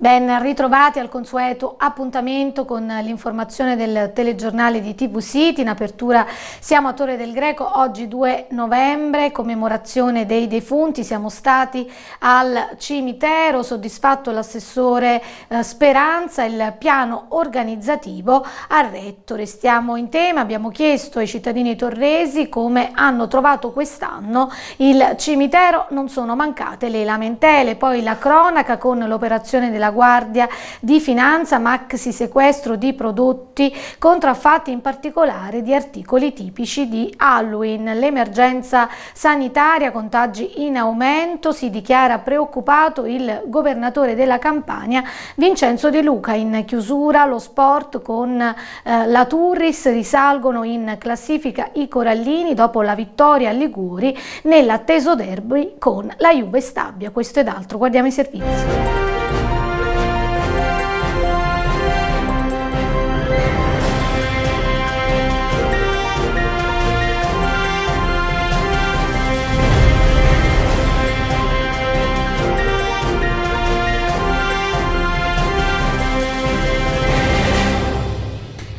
Ben ritrovati al consueto appuntamento con l'informazione del telegiornale di TV City. In apertura siamo a Torre del Greco, oggi 2 novembre, commemorazione dei defunti. Siamo stati al cimitero, soddisfatto l'assessore eh, Speranza, il piano organizzativo ha retto. Restiamo in tema, abbiamo chiesto ai cittadini torresi come hanno trovato quest'anno il cimitero, non sono mancate le lamentele. Poi la cronaca con l'operazione della della Guardia di Finanza, maxi sequestro di prodotti contraffatti in particolare di articoli tipici di Halloween. L'emergenza sanitaria, contagi in aumento, si dichiara preoccupato il governatore della Campania Vincenzo De Luca. In chiusura lo sport con eh, la Turris risalgono in classifica i Corallini dopo la vittoria a Liguri nell'atteso derby con la Juve Stabia. Questo ed altro, guardiamo i servizi.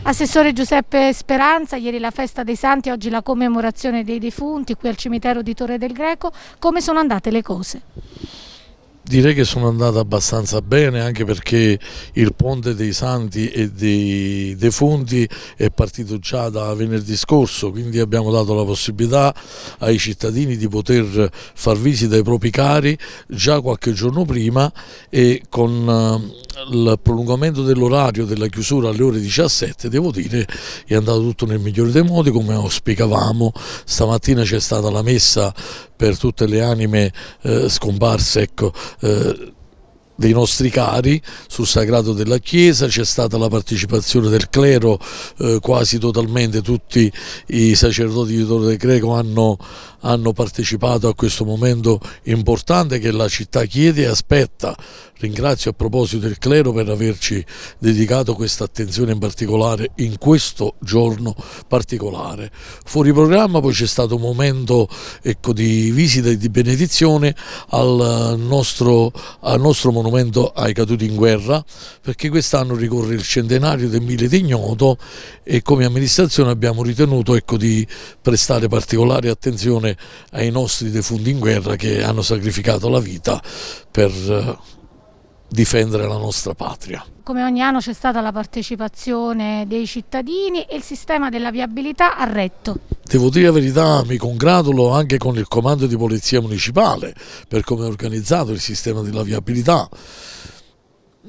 Assessore Giuseppe Speranza, ieri la festa dei santi, oggi la commemorazione dei defunti qui al cimitero di Torre del Greco, come sono andate le cose? Direi che sono andata abbastanza bene anche perché il ponte dei santi e dei defunti è partito già da venerdì scorso, quindi abbiamo dato la possibilità ai cittadini di poter far visita ai propri cari già qualche giorno prima e con eh, il prolungamento dell'orario della chiusura alle ore 17 devo dire è andato tutto nel migliore dei modi come auspicavamo stamattina c'è stata la messa per tutte le anime eh, scomparse ecco, eh, dei nostri cari sul sagrato della chiesa, c'è stata la partecipazione del clero eh, quasi totalmente, tutti i sacerdoti di Torre Greco hanno, hanno partecipato a questo momento importante che la città chiede e aspetta. Ringrazio a proposito il clero per averci dedicato questa attenzione in particolare in questo giorno particolare. Fuori programma poi c'è stato un momento ecco, di visita e di benedizione al nostro, al nostro monumento ai caduti in guerra perché quest'anno ricorre il centenario del Mille d'Ignoto e come amministrazione abbiamo ritenuto ecco, di prestare particolare attenzione attenzione ai nostri defunti in guerra che hanno sacrificato la vita per eh, difendere la nostra patria. Come ogni anno c'è stata la partecipazione dei cittadini e il sistema della viabilità ha retto. Devo dire la verità, mi congratulo anche con il comando di polizia municipale per come è organizzato il sistema della viabilità.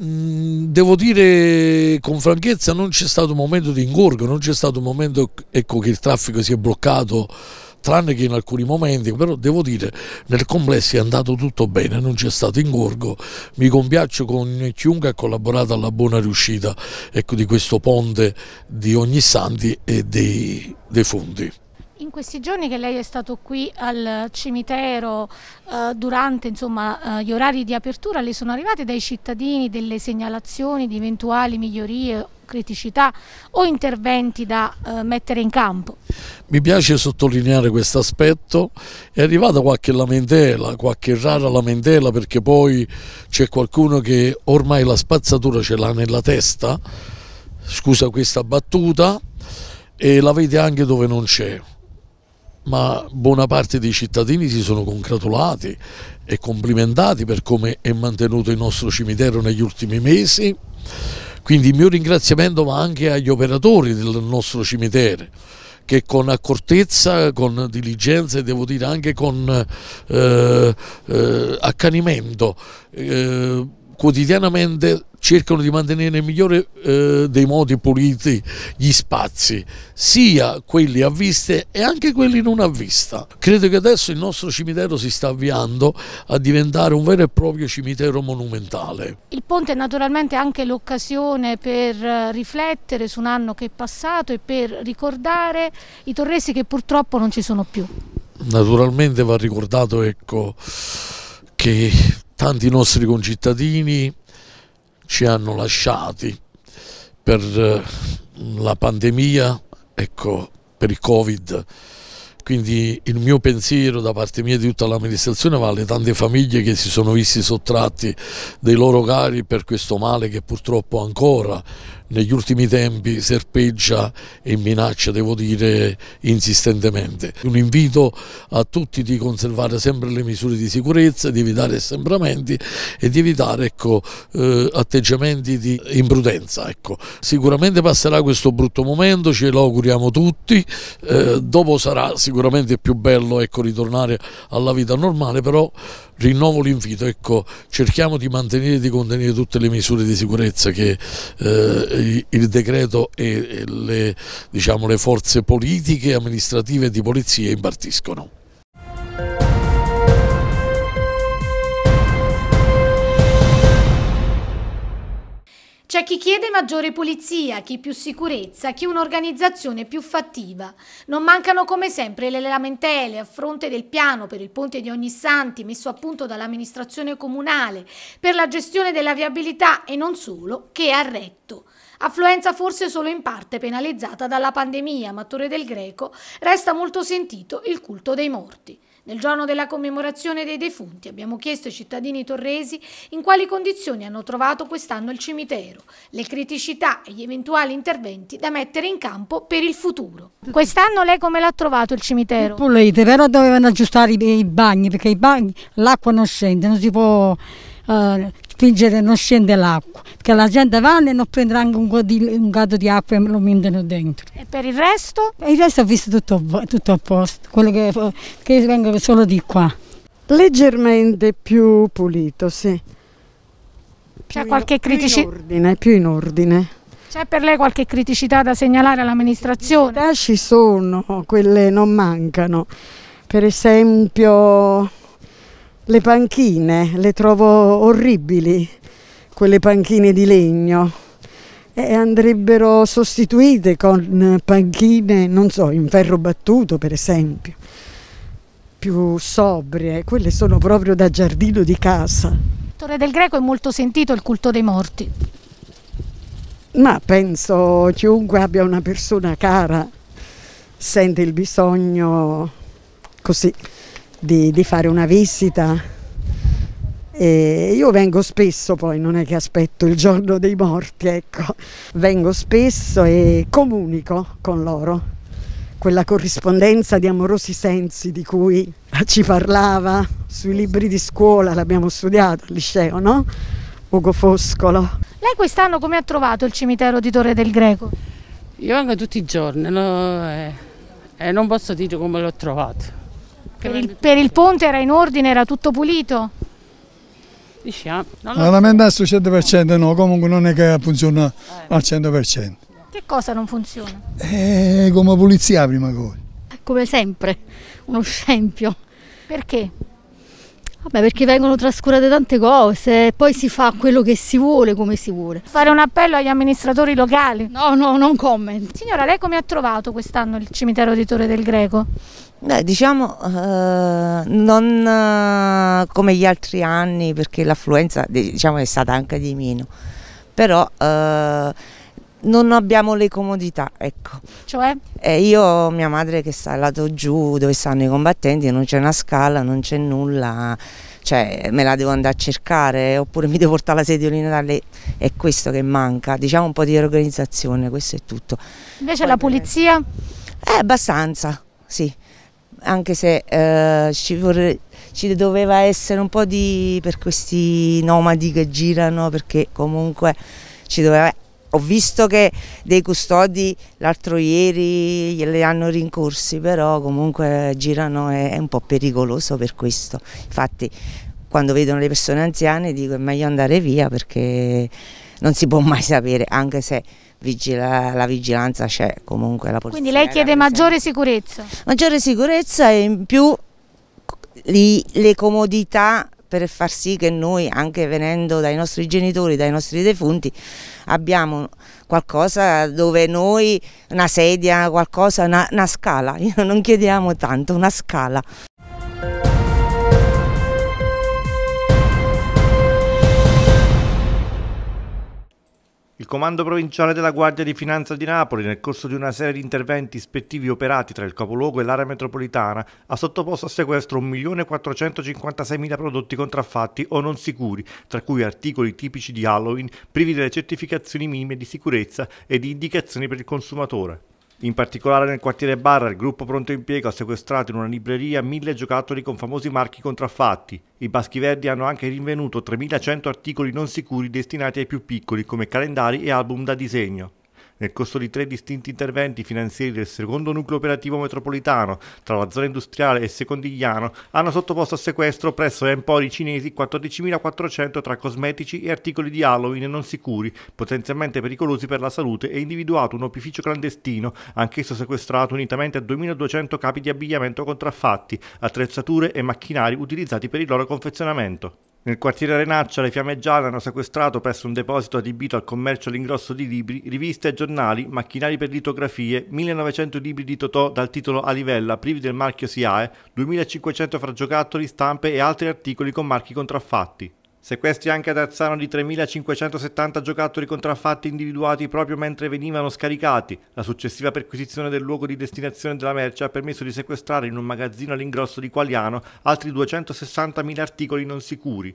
Mm, devo dire con franchezza non c'è stato un momento di ingorgo, non c'è stato un momento ecco, che il traffico si è bloccato tranne che in alcuni momenti, però devo dire nel complesso è andato tutto bene, non c'è stato ingorgo, mi compiaccio con chiunque ha collaborato alla buona riuscita ecco, di questo ponte di ogni santi e dei, dei fondi. In questi giorni che lei è stato qui al cimitero eh, durante insomma, eh, gli orari di apertura le sono arrivate dai cittadini delle segnalazioni di eventuali migliorie criticità o interventi da eh, mettere in campo? Mi piace sottolineare questo aspetto, è arrivata qualche lamentela, qualche rara lamentela perché poi c'è qualcuno che ormai la spazzatura ce l'ha nella testa, scusa questa battuta, e la vede anche dove non c'è ma buona parte dei cittadini si sono congratulati e complimentati per come è mantenuto il nostro cimitero negli ultimi mesi quindi il mio ringraziamento va anche agli operatori del nostro cimitero che con accortezza, con diligenza e devo dire anche con eh, eh, accanimento eh, quotidianamente cercano di mantenere nel migliore eh, dei modi puliti gli spazi, sia quelli a vista e anche quelli non a vista. Credo che adesso il nostro cimitero si sta avviando a diventare un vero e proprio cimitero monumentale. Il ponte è naturalmente anche l'occasione per eh, riflettere su un anno che è passato e per ricordare i torresi che purtroppo non ci sono più. Naturalmente va ricordato ecco, che tanti nostri concittadini ci hanno lasciati per eh, la pandemia, ecco, per il Covid. Quindi il mio pensiero da parte mia e di tutta l'amministrazione va alle tante famiglie che si sono visti sottratti dei loro cari per questo male che purtroppo ancora negli ultimi tempi serpeggia e minaccia, devo dire, insistentemente. Un invito a tutti di conservare sempre le misure di sicurezza, di evitare assembramenti e di evitare ecco, eh, atteggiamenti di imprudenza. Ecco. Sicuramente passerà questo brutto momento, ce lo auguriamo tutti, eh, dopo sarà sicuramente più bello ecco, ritornare alla vita normale, però rinnovo l'invito, ecco, cerchiamo di mantenere e di contenere tutte le misure di sicurezza che eh, il decreto e, e le, diciamo, le forze politiche, amministrative e di polizia impartiscono. C'è chi chiede maggiore pulizia, chi più sicurezza, chi un'organizzazione più fattiva. Non mancano come sempre le lamentele a fronte del piano per il ponte di Ognissanti messo a punto dall'amministrazione comunale per la gestione della viabilità e non solo, che ha retto. Affluenza forse solo in parte penalizzata dalla pandemia, ma Torre del Greco resta molto sentito il culto dei morti. Nel giorno della commemorazione dei defunti abbiamo chiesto ai cittadini torresi in quali condizioni hanno trovato quest'anno il cimitero, le criticità e gli eventuali interventi da mettere in campo per il futuro. Quest'anno lei come l'ha trovato il cimitero? Pulite, però dovevano aggiustare i bagni perché i bagni, l'acqua non scende, non si può... Uh, spingere non scende l'acqua, perché la gente va e non prenderà anche un, un gatto di acqua e lo mendono dentro. E per il resto? Per il resto ho visto tutto, tutto a posto, quello che, che vengo solo di qua. Leggermente più pulito, sì. C'è qualche criticità? Più in ordine, più in ordine. C'è per lei qualche criticità da segnalare all'amministrazione? Ci sono, quelle non mancano. Per esempio le panchine, le trovo orribili, quelle panchine di legno. E andrebbero sostituite con panchine, non so, in ferro battuto per esempio, più sobrie, quelle sono proprio da giardino di casa. Torre del Greco è molto sentito il culto dei morti. Ma penso chiunque abbia una persona cara sente il bisogno così di, di fare una visita. E io vengo spesso, poi non è che aspetto il giorno dei morti, ecco, vengo spesso e comunico con loro quella corrispondenza di amorosi sensi di cui ci parlava sui libri di scuola, l'abbiamo studiato al liceo, no? Ugo Foscolo. Lei quest'anno come ha trovato il cimitero di Torre del Greco? Io vengo tutti i giorni no, e eh, eh, non posso dire come l'ho trovato. Per il, per il ponte era in ordine, era tutto pulito? Diciamo. Non lo... Lamentarsi Al 100% no, comunque non è che funziona eh. al 100%. Che cosa non funziona? Eh, come pulizia prima cosa. Eh, come sempre, uno scempio. Perché? Vabbè, perché vengono trascurate tante cose, poi si fa quello che si vuole, come si vuole. Fare un appello agli amministratori locali? No, no, non comment. Signora, lei come ha trovato quest'anno il cimitero di Torre del Greco? Beh, diciamo eh, non eh, come gli altri anni perché l'affluenza diciamo, è stata anche di meno, però eh, non abbiamo le comodità, ecco. Cioè? Eh, io, mia madre che sta al lato giù dove stanno i combattenti, non c'è una scala, non c'è nulla, cioè me la devo andare a cercare oppure mi devo portare la sediolina da lei, è questo che manca, diciamo un po' di organizzazione, questo è tutto. Invece Poi, la pulizia? Eh, abbastanza, sì anche se eh, ci, vorrei, ci, doveva essere un po' di per questi nomadi che girano perché comunque ci doveva ho visto che dei custodi l'altro ieri li hanno rincorsi, però comunque girano è, è un po' pericoloso per questo. Infatti quando vedono le persone anziane dico è meglio andare via perché non si può mai sapere, anche se vigila, la vigilanza c'è comunque. La polizia Quindi lei chiede maggiore sicurezza? Maggiore sicurezza e in più li, le comodità per far sì che noi, anche venendo dai nostri genitori, dai nostri defunti, abbiamo qualcosa dove noi, una sedia, qualcosa, una, una scala, non chiediamo tanto, una scala. Comando Provinciale della Guardia di Finanza di Napoli, nel corso di una serie di interventi ispettivi operati tra il capoluogo e l'area metropolitana, ha sottoposto a sequestro 1.456.000 prodotti contraffatti o non sicuri, tra cui articoli tipici di Halloween privi delle certificazioni minime di sicurezza e di indicazioni per il consumatore. In particolare nel quartiere Barra il gruppo Pronto Impiego ha sequestrato in una libreria mille giocattoli con famosi marchi contraffatti. I Baschi Verdi hanno anche rinvenuto 3100 articoli non sicuri destinati ai più piccoli come calendari e album da disegno nel corso di tre distinti interventi finanzieri del secondo nucleo operativo metropolitano tra la zona industriale e il Secondigliano, hanno sottoposto a sequestro presso Empori cinesi 14.400 tra cosmetici e articoli di Halloween non sicuri, potenzialmente pericolosi per la salute, e individuato un opificio clandestino, anch'esso sequestrato unitamente a 2.200 capi di abbigliamento contraffatti, attrezzature e macchinari utilizzati per il loro confezionamento. Nel quartiere Renaccia le fiamme gialle hanno sequestrato presso un deposito adibito al commercio all'ingrosso di libri, riviste e giornali, macchinari per litografie, 1900 libri di Totò dal titolo a livella privi del marchio SIAE, 2500 fra giocattoli, stampe e altri articoli con marchi contraffatti. Sequestri anche ad Arzano di 3.570 giocattoli contraffatti individuati proprio mentre venivano scaricati. La successiva perquisizione del luogo di destinazione della merce ha permesso di sequestrare in un magazzino all'ingrosso di Qualiano altri 260.000 articoli non sicuri.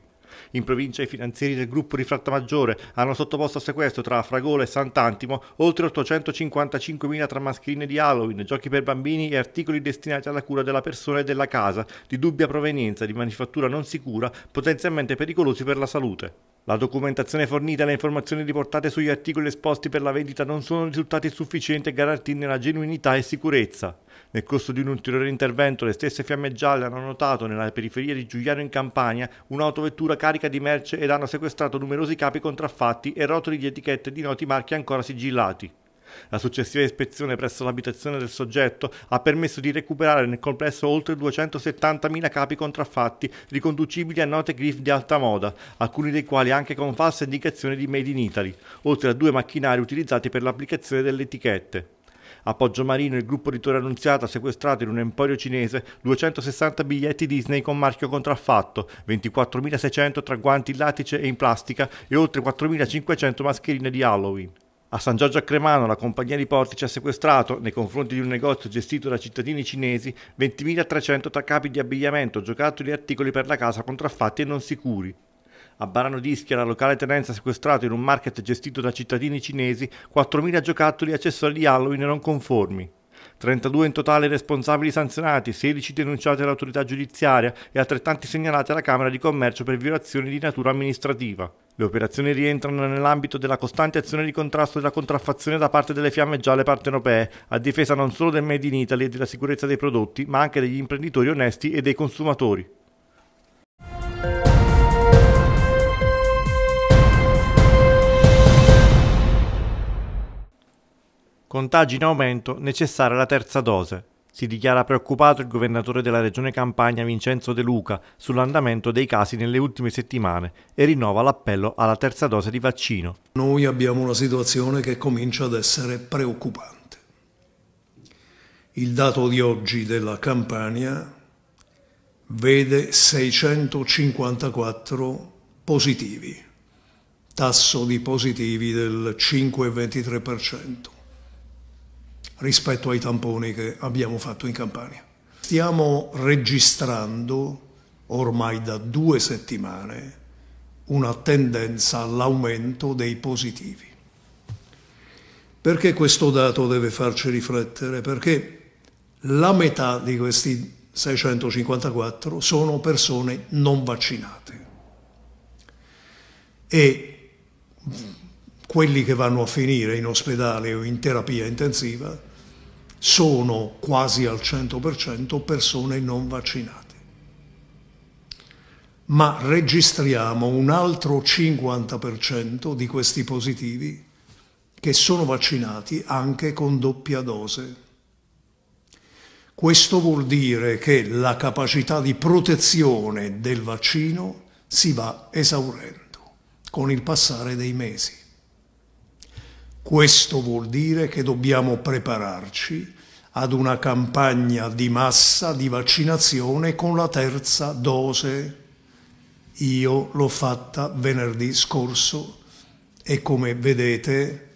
In provincia i finanzieri del gruppo Rifratta Maggiore hanno sottoposto a sequestro tra Fragola e Sant'Antimo oltre 855.000 tra mascherine di Halloween, giochi per bambini e articoli destinati alla cura della persona e della casa, di dubbia provenienza, di manifattura non sicura, potenzialmente pericolosi per la salute. La documentazione fornita e le informazioni riportate sugli articoli esposti per la vendita non sono risultati sufficienti a garantirne la genuinità e sicurezza. Nel corso di un ulteriore intervento le stesse fiamme gialle hanno notato nella periferia di Giuliano in Campania un'autovettura carica di merce ed hanno sequestrato numerosi capi contraffatti e rotoli di etichette di noti marchi ancora sigillati. La successiva ispezione presso l'abitazione del soggetto ha permesso di recuperare nel complesso oltre 270.000 capi contraffatti riconducibili a note griff di alta moda, alcuni dei quali anche con falsa indicazione di Made in Italy, oltre a due macchinari utilizzati per l'applicazione delle etichette. A Poggiomarino il gruppo di Torre Annunziata ha sequestrato in un emporio cinese 260 biglietti Disney con marchio contraffatto, 24.600 tra guanti in latice e in plastica e oltre 4.500 mascherine di Halloween. A San Giorgio a Cremano la compagnia di portici ha sequestrato, nei confronti di un negozio gestito da cittadini cinesi, 20.300 tra capi di abbigliamento, giocattoli e articoli per la casa contraffatti e non sicuri. A Barano d'Ischia, la locale tenenza sequestrata in un market gestito da cittadini cinesi 4.000 giocattoli e accessori di Halloween non conformi. 32 in totale responsabili sanzionati, 16 denunciati all'autorità giudiziaria e altrettanti segnalati alla Camera di Commercio per violazioni di natura amministrativa. Le operazioni rientrano nell'ambito della costante azione di contrasto della contraffazione da parte delle fiamme gialle partenopee, a difesa non solo del Made in Italy e della sicurezza dei prodotti, ma anche degli imprenditori onesti e dei consumatori. Contagi in aumento, necessaria la terza dose. Si dichiara preoccupato il governatore della regione Campania Vincenzo De Luca sull'andamento dei casi nelle ultime settimane e rinnova l'appello alla terza dose di vaccino. Noi abbiamo una situazione che comincia ad essere preoccupante. Il dato di oggi della Campania vede 654 positivi, tasso di positivi del 5,23% rispetto ai tamponi che abbiamo fatto in Campania. Stiamo registrando ormai da due settimane una tendenza all'aumento dei positivi. Perché questo dato deve farci riflettere? Perché la metà di questi 654 sono persone non vaccinate e quelli che vanno a finire in ospedale o in terapia intensiva sono quasi al 100% persone non vaccinate. Ma registriamo un altro 50% di questi positivi che sono vaccinati anche con doppia dose. Questo vuol dire che la capacità di protezione del vaccino si va esaurendo con il passare dei mesi. Questo vuol dire che dobbiamo prepararci ad una campagna di massa di vaccinazione con la terza dose. Io l'ho fatta venerdì scorso e come vedete,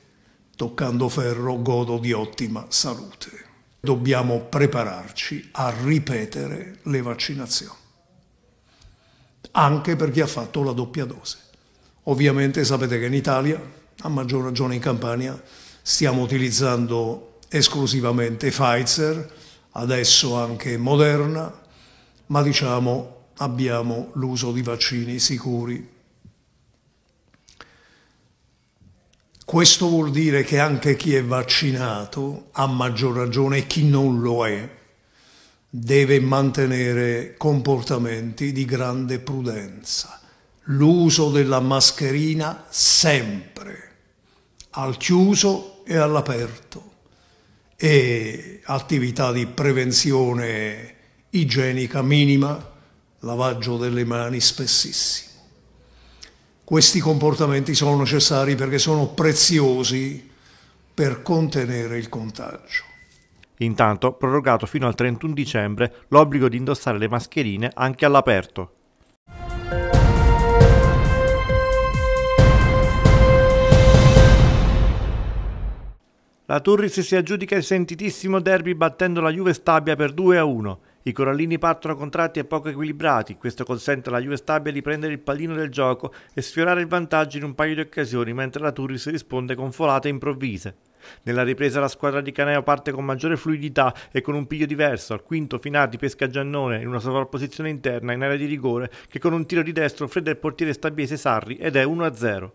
toccando ferro, godo di ottima salute. Dobbiamo prepararci a ripetere le vaccinazioni, anche per chi ha fatto la doppia dose. Ovviamente sapete che in Italia a maggior ragione in Campania, stiamo utilizzando esclusivamente Pfizer, adesso anche Moderna, ma diciamo abbiamo l'uso di vaccini sicuri. Questo vuol dire che anche chi è vaccinato, a maggior ragione chi non lo è, deve mantenere comportamenti di grande prudenza. L'uso della mascherina sempre al chiuso e all'aperto e attività di prevenzione igienica minima, lavaggio delle mani spessissimo. Questi comportamenti sono necessari perché sono preziosi per contenere il contagio. Intanto, prorogato fino al 31 dicembre l'obbligo di indossare le mascherine anche all'aperto, La Turris si aggiudica il sentitissimo derby battendo la Juve Stabia per 2-1. a I corallini partono contratti e poco equilibrati, questo consente alla Juve Stabia di prendere il pallino del gioco e sfiorare il vantaggio in un paio di occasioni, mentre la Turris risponde con folate improvvise. Nella ripresa la squadra di Caneo parte con maggiore fluidità e con un piglio diverso, al quinto Finati pesca Giannone in una sovrapposizione interna in area di rigore che con un tiro di destro fredda il portiere stabiese Sarri ed è 1-0.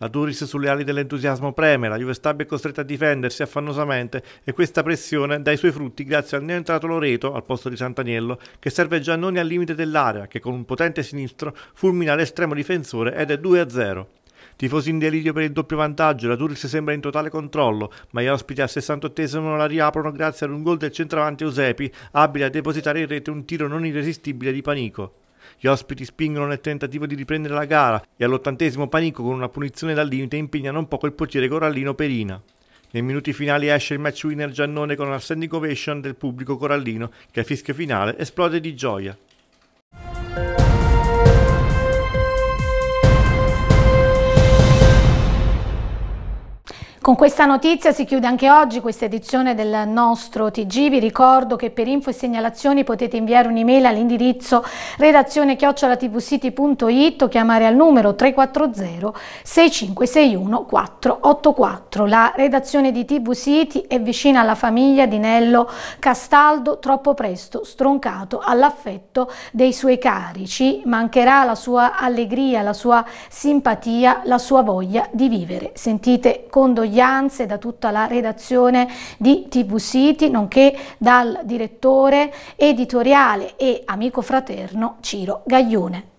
La Duris sulle ali dell'entusiasmo preme, la Juve Stab è costretta a difendersi affannosamente e questa pressione dà i suoi frutti grazie al neoentrato Loreto al posto di Sant'Agnello che serve Giannoni al limite dell'area che con un potente sinistro fulmina l'estremo difensore ed è 2-0. Tifosi in delirio per il doppio vantaggio, la Turis sembra in totale controllo, ma gli ospiti al 68esimo la riaprono grazie ad un gol del centravanti Eusepi, abile a depositare in rete un tiro non irresistibile di Panico. Gli ospiti spingono nel tentativo di riprendere la gara e all'ottantesimo Panico con una punizione dal limite impegnano un poco il portiere Corallino Perina. Nei minuti finali esce il match winner Giannone con una standing ovation del pubblico Corallino che a fischio finale esplode di gioia. Con questa notizia si chiude anche oggi questa edizione del nostro TG. Vi ricordo che per info e segnalazioni potete inviare un'email all'indirizzo redazione chiocciolatvcity.it o chiamare al numero 340 6561 484. La redazione di TV City è vicina alla famiglia di Nello Castaldo, troppo presto stroncato all'affetto dei suoi carici. mancherà la sua allegria, la sua simpatia, la sua voglia di vivere. Sentite condoglianze condoglianze da tutta la redazione di TV City, nonché dal direttore editoriale e amico fraterno Ciro Gaglione.